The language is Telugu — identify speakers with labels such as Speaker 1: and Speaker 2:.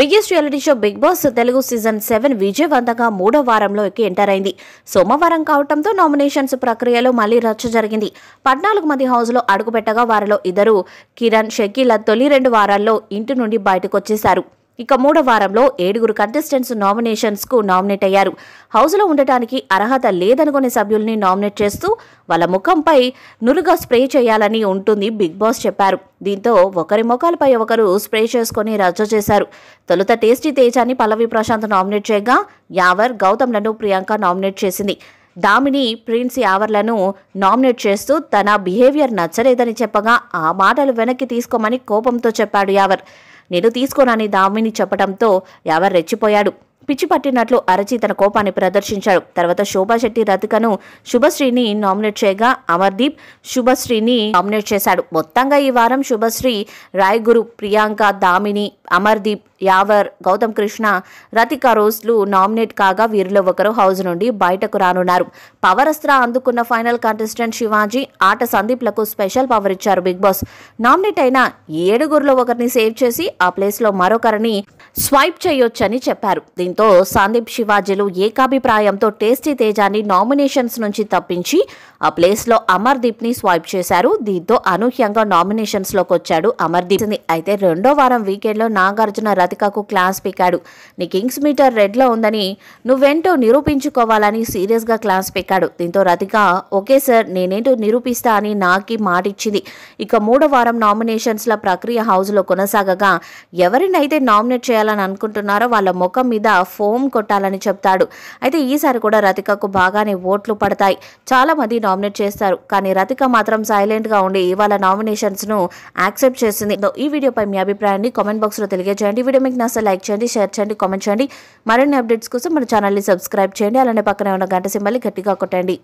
Speaker 1: biggest reality show Bigg Boss Telugu season seven విజయవంతంగా మూడో వారంలోకి ఎంటర్ అయింది సోమవారం కావడంతో నామినేషన్స్ ప్రక్రియలో మళ్లీ రచ్చ జరిగింది పద్నాలుగు మంది హౌస్లో అడుగుపెట్టగా వారిలో ఇద్దరు కిరణ్ షకీల తొలి రెండు వారాల్లో ఇంటి నుండి బయటకు వచ్చేశారు ఇక మూడో వారంలో ఏడుగురు కంటెస్టెంట్స్ నామినేషన్స్కు నామినేట్ అయ్యారు హౌస్లో ఉండటానికి అర్హత లేదనుకునే సభ్యుల్ని నామినేట్ చేస్తూ వాళ్ళ ముఖంపై నురుగా స్ప్రే చేయాలని ఉంటుంది బిగ్ బాస్ చెప్పారు దీంతో ఒకరి ముఖాలపై ఒకరు స్ప్రే చేసుకుని రచ్చ చేశారు తొలుత టేస్టీ తేజాన్ని పల్లవి ప్రశాంత్ నామినేట్ చేయగా యావర్ గౌతమ్లను ప్రియాంక నామినేట్ చేసింది దామిని ప్రిన్స్ యావర్లను నామినేట్ చేస్తూ తన బిహేవియర్ నచ్చలేదని చెప్పగా ఆ మాటలు వెనక్కి తీసుకోమని కోపంతో చెప్పాడు యావర్ నేను తీసుకోనని దామిని చెప్పడంతో ఎవరు రెచ్చిపోయాడు పిచ్చి పట్టినట్లు అరచి తన కోపాన్ని ప్రదర్శించాడు తర్వాత శోభాశెట్టి రతికను శుభశ్రీని నామినేట్ చేయగా అమర్దీప్ శుభశ్రీని నామినేట్ చేశాడు మొత్తంగా ఈ వారం శుభశ్రీ రాయ్గురు ప్రియాంక దామిని అమర్దీప్ యావర్ గౌతమ్ కృష్ణ రతిక రోజులు నామినేట్ కాగా వీరిలో ఒకరు హౌస్ నుండి బయటకు రానున్నారు పవర్ అస్త్ర అందుకున్న ఫైనల్ కంటెస్టెంట్ శివాజీ ఆట సందీప్లకు స్పెషల్ పవర్ ఇచ్చారు బిగ్ బాస్ నామినేట్ అయిన ఏడుగురులో ఒకరిని సేవ్ చేసి ఆ ప్లేస్లో మరొకరిని స్వైప్ చేయొచ్చని చెప్పారు దీంతో తీసుకోవడంతో సందీప్ శివాజీలు ఏకాభిప్రాయంతో టేస్టీ తేజాన్ని నామినేషన్స్ నుంచి తప్పించి ఆ ప్లేస్లో అమర్దీప్ని స్వైప్ చేశారు దీంతో అనూహ్యంగా నామినేషన్స్లోకి వచ్చాడు అమర్దీప్ని అయితే రెండో వారం వీకెండ్లో నాగార్జున రతికకు క్లాస్ పీకాడు నీ కింగ్స్ మీటర్ రెడ్లో ఉందని నువ్వెంటో నిరూపించుకోవాలని సీరియస్గా క్లాస్ పీకాడు దీంతో రతిక ఓకే సార్ నేనేంటో నిరూపిస్తా అని నాకి మాటిచ్చింది ఇక మూడో వారం నామినేషన్స్ల ప్రక్రియ హౌస్లో కొనసాగగా ఎవరినైతే నామినేట్ చేయాలని అనుకుంటున్నారో వాళ్ళ ముఖం మీద ఫోమ్ కొట్టాలని చెప్తాడు అయితే ఈసారి కూడా రతికకు బాగానే ఓట్లు పడతాయి చాలా మంది నామినేట్ చేస్తారు కానీ రతిక మాత్రం సైలెంట్గా ఉండి వాళ్ళ నామినేషన్స్ను యాక్సెప్ట్ చేసింది ఈ వీడియోపై మీ అభిప్రాయాన్ని కామెంట్ బాక్స్లో తెలియజేయండి వీడియో మీకు నచ్చితే లైక్ చేయండి షేర్ చేయండి కామెంట్ చేయండి మరిన్ని అప్డేట్స్ కోసం మన ఛానల్ని సబ్స్క్రైబ్ చేయండి అలానే పక్కనే ఉన్న గంట సింబల్ని గట్టిగా కొట్టండి